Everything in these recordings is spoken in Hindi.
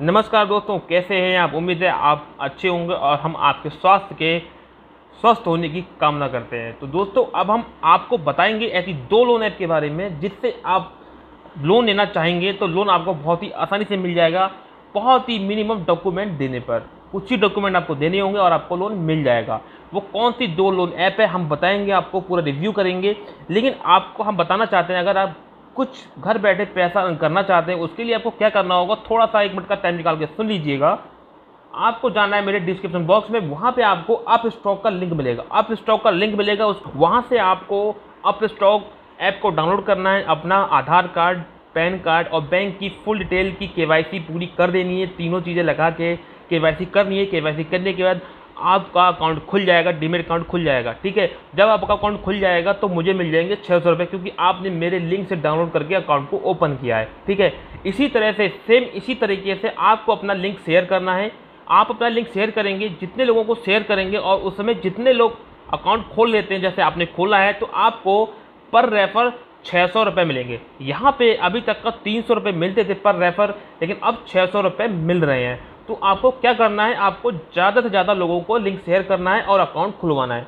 नमस्कार दोस्तों कैसे हैं आप उम्मीद है आप अच्छे होंगे और हम आपके स्वास्थ्य के स्वस्थ होने की कामना करते हैं तो दोस्तों अब हम आपको बताएंगे ऐसी दो लोन ऐप के बारे में जिससे आप लोन लेना चाहेंगे तो लोन आपको बहुत ही आसानी से मिल जाएगा बहुत ही मिनिमम डॉक्यूमेंट देने पर कुछ ही डॉक्यूमेंट आपको देने होंगे और आपको लोन मिल जाएगा वो कौन सी दो लोन ऐप है हम बताएंगे आपको पूरा रिव्यू करेंगे लेकिन आपको हम बताना चाहते हैं अगर आप कुछ घर बैठे पैसा अर्न करना चाहते हैं उसके लिए आपको क्या करना होगा थोड़ा सा एक मिनट का टाइम निकाल के सुन लीजिएगा आपको जाना है मेरे डिस्क्रिप्शन बॉक्स में वहाँ पे आपको अप स्टॉक का लिंक मिलेगा अप स्टॉक का लिंक मिलेगा उस वहाँ से आपको अप स्टॉक ऐप को डाउनलोड करना है अपना आधार कार्ड पैन कार्ड और बैंक की फुल डिटेल की के पूरी कर देनी है तीनों चीज़ें लगा के के करनी है के करने के बाद आपका अकाउंट खुल जाएगा डीमेट अकाउंट खुल जाएगा ठीक है जब आपका अकाउंट खुल जाएगा तो मुझे मिल जाएंगे छः सौ रुपये क्योंकि आपने मेरे लिंक से डाउनलोड करके अकाउंट को ओपन किया है ठीक है इसी तरह से सेम इसी तरीके से आपको अपना लिंक शेयर करना है आप अपना लिंक शेयर करेंगे जितने लोगों को शेयर करेंगे और उस समय जितने लोग अकाउंट खोल लेते हैं जैसे आपने खोला है तो आपको पर रेफ़र छः सौ रुपये मिलेंगे यहाँ पे अभी तक का तीन सौ रुपये मिलते थे पर रेफ़र लेकिन अब छः सौ रुपये मिल रहे हैं तो आपको क्या करना है आपको ज़्यादा से ज़्यादा लोगों को लिंक शेयर करना है और अकाउंट खुलवाना है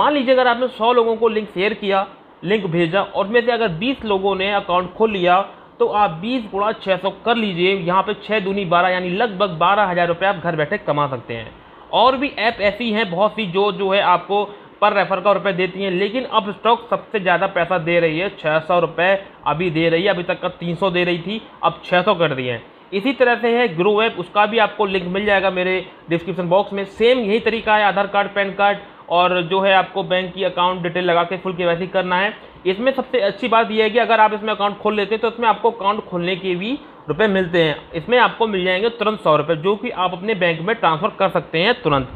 मान लीजिए अगर आपने सौ लोगों को लिंक शेयर किया लिंक भेजा और उसमें से अगर बीस लोगों ने अकाउंट खोल लिया तो आप बीस गुणा छः सौ कर लीजिए यहाँ पे छः दूनी बारह यानी लगभग बारह हज़ार रुपये आप घर बैठे कमा सकते हैं और भी ऐप ऐसी हैं बहुत सी जो जो है आपको पर रेफर का रुपये देती हैं लेकिन अब स्टॉक सबसे ज़्यादा पैसा दे रही है छः सौ रुपये अभी दे रही है अभी तक का तीन सौ दे रही थी अब छः सौ कर दिए हैं इसी तरह से है ग्रो ऐप उसका भी आपको लिंक मिल जाएगा मेरे डिस्क्रिप्शन बॉक्स में सेम यही तरीका है आधार कार्ड पैन कार्ड और जो है आपको बैंक की अकाउंट डिटेल लगा के फुल के करना है इसमें सबसे अच्छी बात यह है कि अगर आप इसमें अकाउंट खोल लेते हैं तो इसमें आपको अकाउंट खोलने के भी रुपए मिलते हैं इसमें आपको मिल जाएंगे तुरंत सौ रुपये जो कि आप अपने बैंक में ट्रांसफ़र कर सकते हैं तुरंत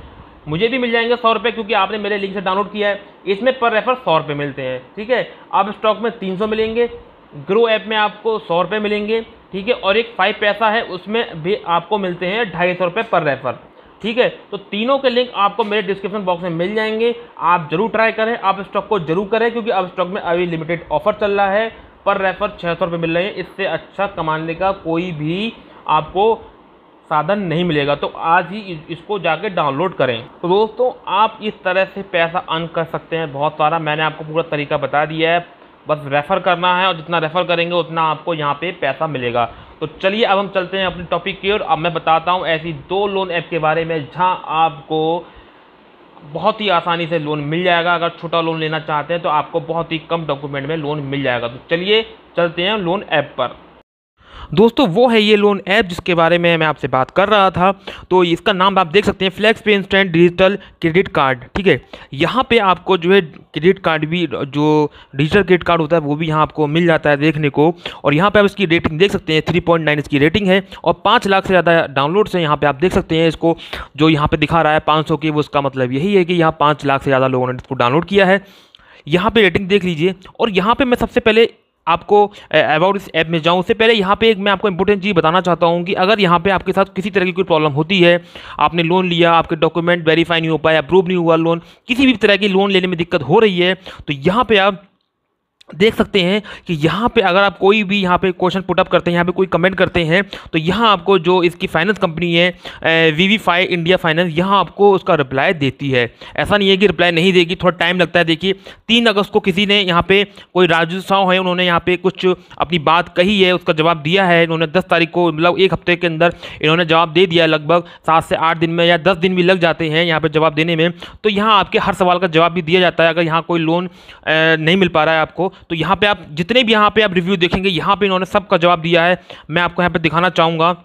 मुझे भी मिल जाएंगे सौ रुपये क्योंकि आपने मेरे लिंक से डाउनलोड किया है इसमें पर रेफर सौ रुपये मिलते हैं ठीक है आप स्टॉक में तीन सौ मिलेंगे ग्रो ऐप में आपको सौ रुपये मिलेंगे ठीक है और एक फाइव पैसा है उसमें भी आपको मिलते हैं ढाई सौ रुपये पर रेफर ठीक है तो तीनों के लिंक आपको मेरे डिस्क्रिप्शन बॉक्स में मिल जाएंगे आप जरूर ट्राई करें आप स्टॉक को जरूर करें क्योंकि अब स्टॉक में अभी लिमिटेड ऑफर चल रहा है पर रेफर छः सौ रुपये मिल रहे हैं इससे अच्छा कमाने का कोई भी आपको साधन नहीं मिलेगा तो आज ही इसको जाके डाउनलोड करें तो दोस्तों आप इस तरह से पैसा अर्न कर सकते हैं बहुत सारा मैंने आपको पूरा तरीका बता दिया है बस रेफ़र करना है और जितना रेफ़र करेंगे उतना आपको यहाँ पे पैसा मिलेगा तो चलिए अब हम चलते हैं अपने टॉपिक की ओर अब मैं बताता हूँ ऐसी दो लोन ऐप के बारे में जहाँ आपको बहुत ही आसानी से लोन मिल जाएगा अगर छोटा लोन लेना चाहते हैं तो आपको बहुत ही कम डॉक्यूमेंट में लोन मिल जाएगा तो चलिए चलते हैं लोन ऐप पर दोस्तों वो है ये लोन ऐप जिसके बारे में मैं आपसे बात कर रहा था तो इसका नाम आप देख सकते हैं फ्लैक्स पे इंस्टेंट डिजिटल क्रेडिट कार्ड ठीक है यहाँ पे आपको जो है क्रेडिट कार्ड भी जो डिजिटल क्रेडिट कार्ड होता है वो भी यहाँ आपको मिल जाता है देखने को और यहाँ पर आप इसकी रेटिंग देख सकते हैं थ्री पॉइंट नाइन इसकी रेटिंग है और पाँच लाख से ज़्यादा डाउनलोड्स हैं यहाँ पर आप देख सकते हैं इसको जो यहाँ पर दिखा रहा है पाँच सौ की वो उसका मतलब यही है कि यहाँ पाँच लाख से ज़्यादा लोगों ने इसको डाउनलोड किया है यहाँ पे रेटिंग देख लीजिए और यहाँ पे मैं सबसे पहले आपको अबाउट इस ऐप में जाऊँ उससे पहले यहाँ पे एक मैं आपको इंपॉर्टेंट चीज़ बताना चाहता हूँ कि अगर यहाँ पे आपके साथ किसी तरह की कोई प्रॉब्लम होती है आपने लोन लिया आपके डॉक्यूमेंट वेरीफाई नहीं हो पाए अप्रूव नहीं हुआ लोन किसी भी तरह की लोन लेने में दिक्कत हो रही है तो यहाँ पर आप देख सकते हैं कि यहाँ पे अगर आप कोई भी यहाँ पे क्वेश्चन पुटअप करते हैं यहाँ पे कोई कमेंट करते हैं तो यहाँ आपको जो इसकी फाइनेंस कंपनी है Vivifi India finance यहाँ आपको उसका रिप्लाई देती है ऐसा नहीं है कि रिप्लाई नहीं देगी थोड़ा टाइम लगता है देखिए तीन अगस्त को किसी ने यहाँ पे कोई राजू साहु है उन्होंने यहाँ पे कुछ अपनी बात कही है उसका जवाब दिया है इन्होंने दस तारीख को मतलब एक हफ्ते के अंदर इन्होंने जवाब दे दिया लगभग सात से आठ दिन में या दस दिन भी लग जाते हैं यहाँ पर जवाब देने में तो यहाँ आपके हर सवाल का जवाब भी दिया जाता है अगर यहाँ कोई लोन नहीं मिल पा रहा है आपको तो यहाँ पे आप जितने भी यहाँ पे आप रिव्यू देखेंगे यहाँ पे इन्होंने सबका जवाब दिया है मैं आपको यहाँ पे दिखाना चाहूँगा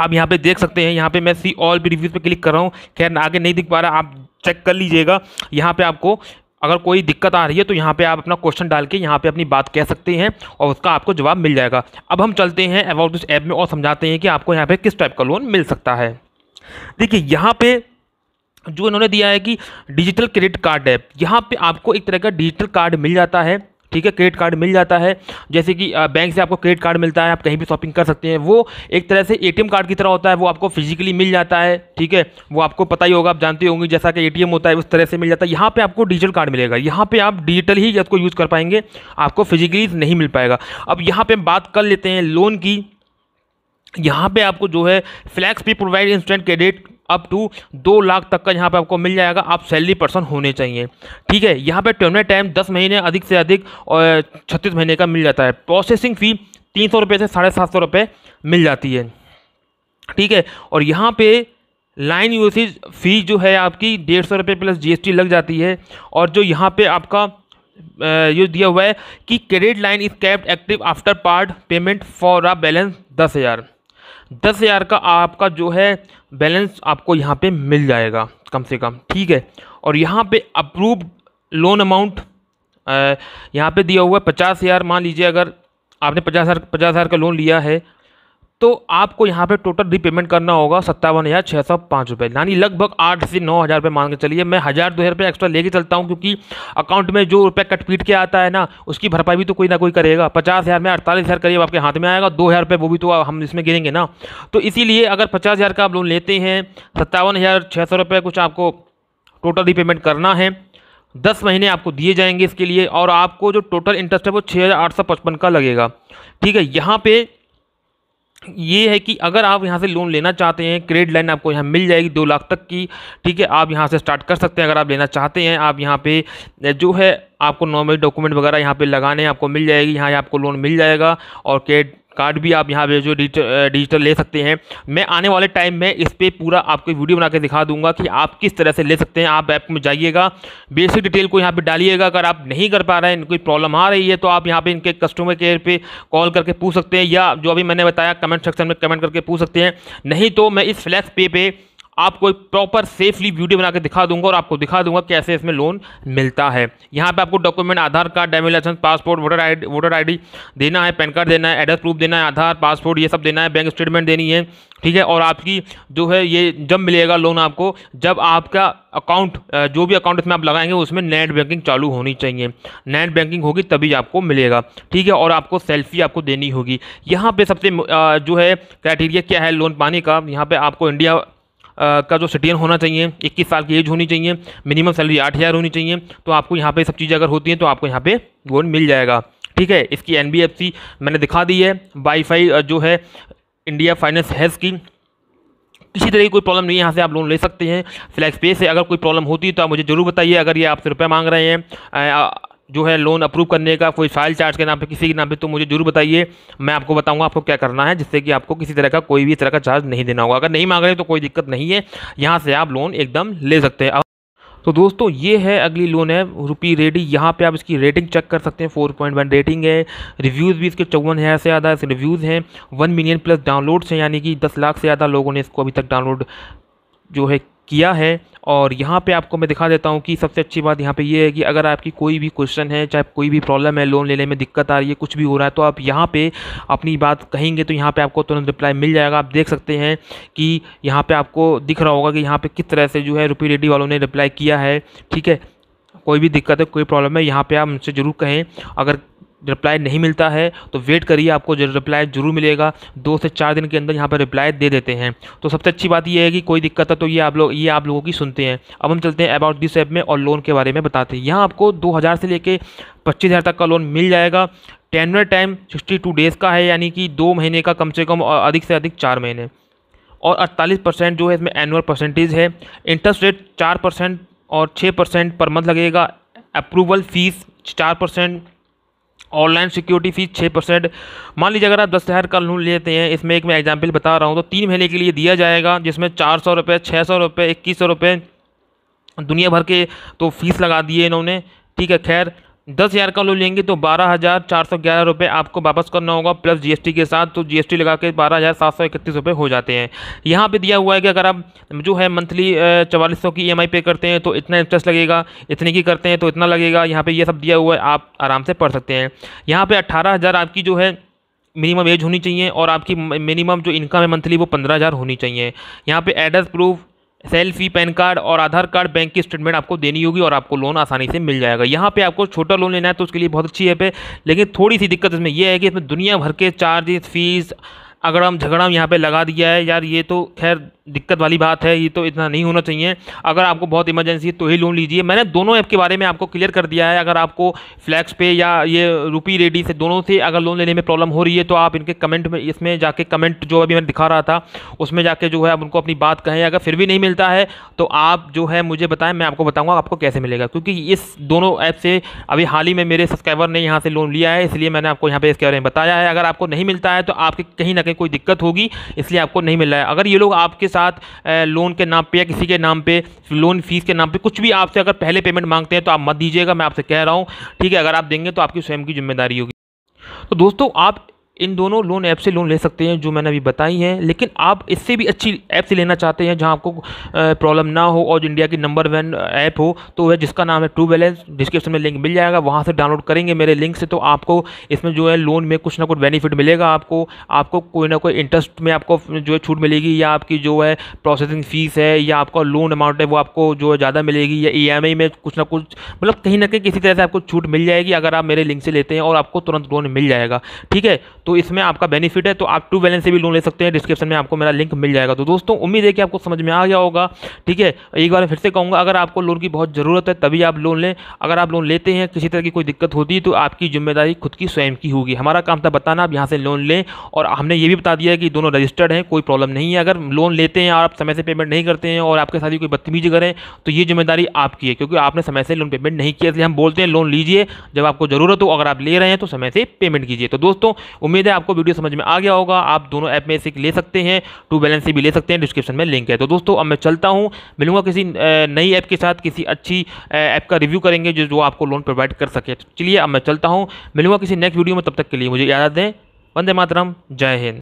आप यहाँ पे देख सकते हैं यहाँ पे मैं सी ऑल भी रिव्यूज़ पे क्लिक कर रहा हूँ खैर आगे नहीं दिख पा रहा आप चेक कर लीजिएगा यहाँ पर आपको अगर कोई दिक्कत आ रही है तो यहाँ पर आप अपना क्वेश्चन डाल के यहाँ पर अपनी बात कह सकते हैं और उसका आपको जवाब मिल जाएगा अब हम चलते हैं अबाउट दिस ऐप में और समझाते हैं कि आपको यहाँ पर किस टाइप का लोन मिल सकता है देखिए यहाँ पर जो इन्होंने दिया है कि डिजिटल क्रेडिट कार्ड ऐप यहाँ पे आपको एक तरह का डिजिटल कार्ड मिल जाता है ठीक है क्रेडिट कार्ड मिल जाता है जैसे कि बैंक से आपको क्रेडिट कार्ड मिलता है आप कहीं भी शॉपिंग कर सकते हैं वो एक तरह से ए कार्ड की तरह होता है वो आपको फिजिकली मिल जाता है ठीक है वो आपको पता ही होगा आप जानते होंगे जैसा कि ए होता है उस तरह से मिल जाता है यहाँ पर आपको डिजिटल कार्ड मिलेगा यहाँ पर आप डिजिटल ही इसको यूज़ कर पाएंगे आपको फिजिकली नहीं मिल पाएगा अब यहाँ पर हम बात कर लेते हैं लोन की यहाँ पे आपको जो है flex pay provide instant credit up to दो लाख तक का यहाँ पे आपको मिल जाएगा आप सैलरी पर्सन होने चाहिए ठीक है यहाँ पे टर्मिनेट टाइम दस महीने अधिक से अधिक और छत्तीस महीने का मिल जाता है प्रोसेसिंग फ़ी तीन सौ रुपये से साढ़े सात सौ रुपये मिल जाती है ठीक है और यहाँ पे लाइन यूसेज फ़ी जो है आपकी डेढ़ सौ रुपये प्लस जीएसटी लग जाती है और जो यहाँ पे आपका ये दिया हुआ है कि credit line is capped active after part payment for a balance दस हज़ार दस हज़ार का आपका जो है बैलेंस आपको यहाँ पे मिल जाएगा कम से कम ठीक है और यहाँ पे अप्रूव लोन अमाउंट यहाँ पे दिया हुआ है पचास हज़ार मान लीजिए अगर आपने पचास हज़ार पचास हज़ार का लोन लिया है तो आपको यहाँ पे टोटल रीपेमेंट करना होगा सत्तावन हज़ार छः सौ पाँच रुपये यानी लगभग आठ से नौ हज़ार रुपये मान के चलिए मैं हज़ार दो हज़ार रुपये एक्स्ट्रा लेके चलता हूँ क्योंकि अकाउंट में जो रुपये कट पीट के आता है ना उसकी भरपाई भी तो कोई ना कोई करेगा पचास हज़ार में अड़तालीस हज़ार करीब आपके हाथ में आएगा दो हज़ार रुपये वो भी तो हम इसमें गिरेंगे ना तो इसीलिए अगर पचास हज़ार का आप लोन लेते हैं सत्तावन हज़ार छः सौ रुपये कुछ आपको टोटल रीपेमेंट करना है दस महीने आपको दिए जाएंगे इसके लिए और आपको जो टोटल इंटरेस्ट है वो छः हज़ार आठ सौ पचपन का लगेगा ठीक है यहाँ पे ये है कि अगर आप यहाँ से लोन लेना चाहते हैं क्रेडिट लाइन आपको यहाँ मिल जाएगी दो लाख तक की ठीक है आप यहाँ से स्टार्ट कर सकते हैं अगर आप लेना चाहते हैं आप यहाँ पे जो है आपको नॉर्मल डॉक्यूमेंट वगैरह यहाँ पे लगाने आपको मिल जाएगी यहाँ आपको लोन मिल जाएगा और क्रेड कार्ड भी आप यहाँ पे जो डिजिटल ले सकते हैं मैं आने वाले टाइम में इस पर पूरा आपको वीडियो बना के दिखा दूंगा कि आप किस तरह से ले सकते हैं आप ऐप में जाइएगा बेसिक डिटेल को यहाँ पे डालिएगा अगर आप नहीं कर पा रहे हैं कोई प्रॉब्लम आ रही है तो आप यहाँ पे इनके कस्टमर केयर पे कॉल करके पूछ सकते हैं या जो अभी मैंने बताया कमेंट सेक्शन में कमेंट करके पूछ सकते हैं नहीं तो मैं इस फ्लैक्स पे पे आपको एक प्रॉपर सेफली वीडियो बना के दिखा दूंगा और आपको दिखा दूंगा कैसे इसमें लोन मिलता है यहाँ पे आपको document Aadhaar card driving licence passport voter I voter ID देना है पैन कार्ड देना है एड्रेस प्रूफ देना है आधार पासपोर्ट ये सब देना है बैंक स्टेटमेंट देनी है ठीक है और आपकी जो है ये जब मिलेगा लोन आपको जब आपका अकाउंट जो भी अकाउंट इसमें आप लगाएंगे उसमें नेट बैंकिंग चालू होनी चाहिए नेट बैंकिंग होगी तभी आपको मिलेगा ठीक है और आपको सेल्फी आपको देनी होगी यहाँ पे सबसे जो है क्राइटेरिया क्या है लोन पाने का यहाँ पे आपको इंडिया का जो सिटीजन होना चाहिए इक्कीस साल की एज होनी चाहिए मिनिमम सैलरी आठ हज़ार होनी चाहिए तो आपको यहाँ पे सब चीज़ें अगर होती हैं तो आपको यहाँ पे लोन मिल जाएगा ठीक है इसकी एन मैंने दिखा दी है वाईफाई जो है इंडिया फाइनेंस हैज़ की किसी तरह की कोई प्रॉब्लम नहीं है यहाँ से आप लोन ले सकते हैं फ्लैक्स पे से अगर कोई प्रॉब्लम होती है तो आप मुझे ज़रूर बताइए अगर ये आपसे रुपये मांग रहे हैं जो है लोन अप्रूव करने का कोई फाइल चार्ज के नाम पे किसी के नाम पे तो मुझे जरूर बताइए मैं आपको बताऊंगा आपको क्या करना है जिससे कि आपको किसी तरह का कोई भी तरह का चार्ज नहीं देना होगा अगर नहीं मांग रहे तो कोई दिक्कत नहीं है यहाँ से आप लोन एकदम ले सकते हैं तो दोस्तों ये है अगली लोन है रुपी रेडी यहाँ पे आप इसकी रेटिंग चेक कर सकते हैं फोर पॉइंट वन रेटिंग है रिव्यूज़ भी इसके चौवन हज़ार से ज़्यादा इसके रिव्यूज़ हैं वन मिलियन प्लस डाउनलोड्स हैं यानी कि दस लाख से ज़्यादा लोगों ने इसको अभी तक डाउनलोड जो है किया है और यहाँ पे आपको मैं दिखा देता हूँ कि सबसे अच्छी बात यहाँ पे ये यह है कि अगर आपकी कोई भी क्वेश्चन है चाहे कोई भी प्रॉब्लम है लोन लेने में दिक्कत आ रही है कुछ भी हो रहा है तो आप यहाँ पे अपनी बात कहेंगे तो यहाँ पे आपको तुरंत रिप्लाई मिल जाएगा आप देख सकते हैं कि यहाँ पे आपको दिख रहा होगा कि यहाँ पे किस तरह से जो है रुपी रेडी वालों ने रिप्लाई किया है ठीक है कोई भी दिक्कत है कोई प्रॉब्लम है यहाँ पर आप मुझसे ज़रूर कहें अगर रिप्लाई नहीं मिलता है तो वेट करिए आपको रिप्लाई जरूर मिलेगा दो से चार दिन के अंदर यहाँ पर रिप्लाई दे देते हैं तो सबसे अच्छी बात यह है कि कोई दिक्कत है तो ये आप लोग ये आप लोगों की सुनते हैं अब हम चलते हैं अबाउट दिस ऐप में और लोन के बारे में बताते हैं यहाँ आपको दो हज़ार से लेकर पच्चीस हज़ार तक का लोन मिल जाएगा tenure time sixty two days का है यानी कि दो महीने का कम से कम और अधिक से अधिक चार महीने और अड़तालीस परसेंट जो है इसमें एनुअल परसेंटेज है इंटरेस्ट रेट चार परसेंट और छः परसेंट पर मंथ लगेगा अप्रूवल फीस चार परसेंट ऑनलाइन सिक्योरिटी फीस छः परसेंट मान लीजिए अगर आप दस हज़ार का लोन लेते हैं इसमें एक मैं एग्जाम्पल बता रहा हूँ तो तीन महीने के लिए दिया जाएगा जिसमें चार सौ रुपये छः सौ रुपये इक्कीस सौ रुपये दुनिया भर के तो फीस लगा दिए इन्होंने ठीक है खैर दस हज़ार का लोन लेंगे तो बारह हज़ार चार सौ ग्यारह रुपये आपको वापस करना होगा प्लस जीएसटी के साथ तो जीएसटी लगा के बारह हज़ार सात सौ इकतीस रुपये हो जाते हैं यहाँ पे दिया हुआ है कि अगर आप जो है मंथली चवालीस सौ की ईएमआई e पे करते हैं तो इतना इंटरेस्ट लगेगा इतने की करते हैं तो इतना लगेगा यहाँ पर यह सब दिया हुआ है आप आराम से पढ़ सकते हैं यहाँ पर अट्ठारह आपकी जो है मिनिमम एज होनी चाहिए और आपकी मिनिमम जो इनकम है मंथली वो पंद्रह हज़ार होनी चाहिए यहाँ पे address proof selfie PAN card और आधार कार्ड बैंक की स्टेटमेंट आपको देनी होगी और आपको लोन आसानी से मिल जाएगा यहाँ पे आपको छोटा लोन लेना है तो उसके लिए बहुत अच्छी ऐप है लेकिन थोड़ी सी दिक्कत इसमें यह है कि इसमें दुनिया भर के चार्जेस फीस अगड़म झगड़म यहाँ पे लगा दिया है यार ये तो खैर दिक्कत वाली बात है ये तो इतना नहीं होना चाहिए अगर आपको बहुत इमरजेंसी है तो ही लोन लीजिए मैंने दोनों ऐप के बारे में आपको क्लियर कर दिया है अगर आपको फ्लैक्स पे या ये रूपी रेडी से दोनों से अगर लोन लेने में प्रॉब्लम हो रही है तो आप इनके कमेंट में इसमें जाके कमेंट जो अभी मैंने दिखा रहा था उसमें जाके जो है आप उनको अपनी बात कहें अगर फिर भी नहीं मिलता है तो आप जो है मुझे बताएं मैं आपको बताऊँगा आपको कैसे मिलेगा क्योंकि इस दोनों ऐप से अभी हाल ही में मेरे सब्सक्राइबर ने यहाँ से लोन लिया है इसलिए मैंने आपको यहाँ पर इसके बारे में बताया है अगर आपको नहीं मिलता है तो आपके कहीं ना कहीं कोई दिक्कत होगी इसलिए आपको नहीं मिल रहा है अगर ये लोग आपके साथ लोन के नाम पे या किसी के नाम पे लोन फीस के नाम पे कुछ भी आपसे अगर पहले पेमेंट मांगते हैं तो आप मत दीजिएगा मैं आपसे कह रहा हूँ ठीक है अगर आप देंगे तो आपकी स्वयं की जिम्मेदारी होगी तो दोस्तों आप इन दोनों लोन ऐप से लोन ले सकते हैं जो मैंने अभी बताई हैं लेकिन आप इससे भी अच्छी ऐप से लेना चाहते हैं जहां आपको प्रॉब्लम ना हो और इंडिया की नंबर वन ऐप हो तो वह जिसका नाम है ट्रू बैलेंस डिस्क्रिप्शन में लिंक मिल जाएगा वहाँ से डाउनलोड करेंगे मेरे लिंक से तो आपको इसमें जो है लोन में कुछ ना कुछ बेनिफिट मिलेगा आपको आपको कोई ना कोई इंटरेस्ट में आपको जो है छूट मिलेगी या आपकी जो है प्रोसेसिंग फ़ीस है या आपका लोन अमाउंट है वो आपको जो है ज़्यादा मिलेगी या ई e में कुछ ना कुछ मतलब कहीं ना कहीं किसी तरह से आपको छूट मिल जाएगी अगर आप मेरे लिंक से लेते हैं और आपको तुरंत लोन मिल जाएगा ठीक है तो तो इसमें आपका बेनिफिट है तो आप टू बैलेंस से भी लोन ले सकते हैं डिस्क्रिप्शन में आपको मेरा लिंक मिल जाएगा तो दोस्तों उम्मीद है कि आपको समझ में आ गया होगा ठीक है एक बार फिर से कहूँगा अगर आपको लोन की बहुत ज़रूरत है तभी आप लोन लें अगर आप लोन लेते हैं किसी तरह की कोई दिक्कत होती है तो आपकी जिम्मेदारी खुद की स्वयं की होगी हमारा काम था बताना आप यहाँ से लोन लें और हमने ये भी बता दिया कि दोनों रजिस्टर्ड हैं कोई प्रॉब्लम नहीं है अगर लोन लेते हैं और आप समय से पेमेंट नहीं करते हैं और आपके साथ ही कोई बदतमीजी करें तो ये जिम्मेदारी आपकी है क्योंकि आपने समय से लोन पेमेंट नहीं किया इसलिए हम बोलते हैं लोन लीजिए जब आपको ज़रूरत हो अगर आप ले रहे हैं तो समय से पेमेंट कीजिए तो दोस्तों उम्मीद है आपको वीडियो समझ में आ गया होगा आप दोनों ऐप में से ले सकते हैं टू बैलेंस भी ले सकते हैं डिस्क्रिप्शन में लिंक है तो दोस्तों अब मैं चलता हूँ मिलूंगा किसी नई ऐप के साथ किसी अच्छी ऐप का रिव्यू करेंगे जो जो आपको लोन प्रोवाइड कर सके तो चलिए अब मैं चलता हूँ मिलूंगा किसी नेक्स्ट वीडियो में तब तक के लिए मुझे याद दें वंदे मातरम जय हिंद